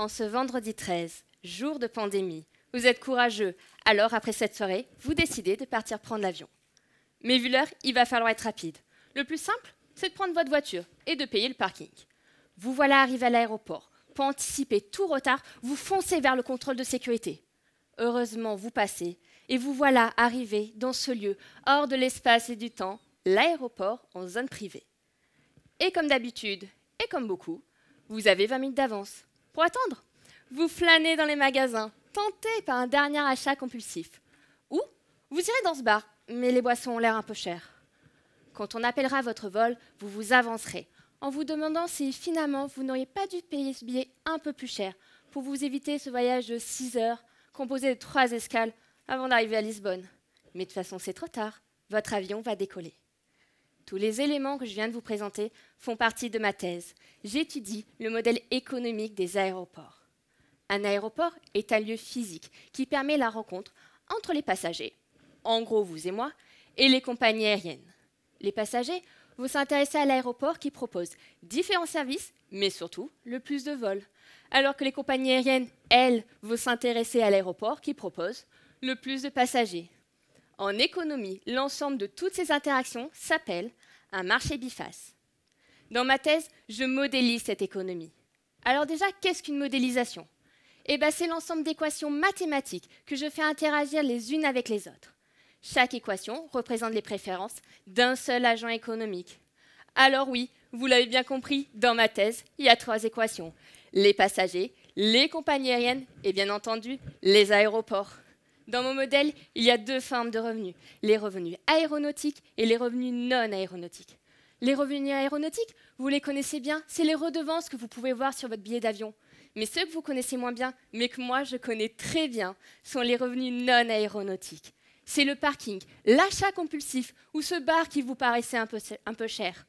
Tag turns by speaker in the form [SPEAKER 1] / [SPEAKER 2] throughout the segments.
[SPEAKER 1] en ce vendredi 13, jour de pandémie. Vous êtes courageux, alors après cette soirée, vous décidez de partir prendre l'avion. Mais vu l'heure, il va falloir être rapide. Le plus simple, c'est de prendre votre voiture et de payer le parking. Vous voilà arrivé à l'aéroport. Pour anticiper tout retard, vous foncez vers le contrôle de sécurité. Heureusement, vous passez et vous voilà arrivé dans ce lieu hors de l'espace et du temps, l'aéroport en zone privée. Et comme d'habitude, et comme beaucoup, vous avez 20 minutes d'avance. Pour attendre, vous flânez dans les magasins, tenté par un dernier achat compulsif. Ou vous irez dans ce bar, mais les boissons ont l'air un peu chères. Quand on appellera votre vol, vous vous avancerez, en vous demandant si finalement vous n'auriez pas dû payer ce billet un peu plus cher pour vous éviter ce voyage de 6 heures, composé de 3 escales, avant d'arriver à Lisbonne. Mais de toute façon, c'est trop tard. Votre avion va décoller. Tous les éléments que je viens de vous présenter font partie de ma thèse. J'étudie le modèle économique des aéroports. Un aéroport est un lieu physique qui permet la rencontre entre les passagers, en gros vous et moi, et les compagnies aériennes. Les passagers vont s'intéresser à l'aéroport qui propose différents services, mais surtout le plus de vols. Alors que les compagnies aériennes, elles, vont s'intéresser à l'aéroport qui propose le plus de passagers. En économie, l'ensemble de toutes ces interactions s'appelle un marché biface. Dans ma thèse, je modélise cette économie. Alors déjà, qu'est-ce qu'une modélisation eh ben, C'est l'ensemble d'équations mathématiques que je fais interagir les unes avec les autres. Chaque équation représente les préférences d'un seul agent économique. Alors oui, vous l'avez bien compris, dans ma thèse, il y a trois équations. Les passagers, les compagnies aériennes et bien entendu les aéroports. Dans mon modèle, il y a deux formes de revenus, les revenus aéronautiques et les revenus non aéronautiques. Les revenus aéronautiques, vous les connaissez bien, c'est les redevances que vous pouvez voir sur votre billet d'avion. Mais ceux que vous connaissez moins bien, mais que moi je connais très bien, sont les revenus non aéronautiques. C'est le parking, l'achat compulsif ou ce bar qui vous paraissait un peu, cher.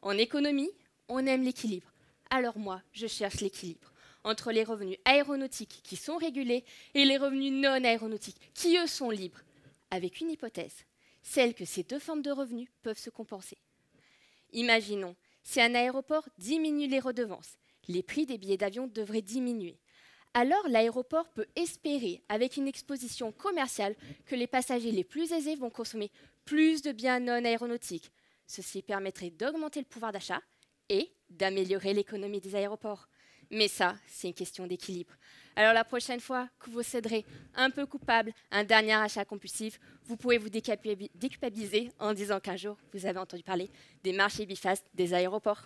[SPEAKER 1] En économie, on aime l'équilibre. Alors moi, je cherche l'équilibre entre les revenus aéronautiques qui sont régulés et les revenus non aéronautiques qui, eux, sont libres, avec une hypothèse, celle que ces deux formes de revenus peuvent se compenser. Imaginons, si un aéroport diminue les redevances, les prix des billets d'avion devraient diminuer. Alors l'aéroport peut espérer, avec une exposition commerciale, que les passagers les plus aisés vont consommer plus de biens non aéronautiques. Ceci permettrait d'augmenter le pouvoir d'achat et d'améliorer l'économie des aéroports. Mais ça, c'est une question d'équilibre. Alors la prochaine fois que vous céderez un peu coupable un dernier achat compulsif, vous pouvez vous déculpabiliser en disant qu'un jour, vous avez entendu parler des marchés bifastes des aéroports.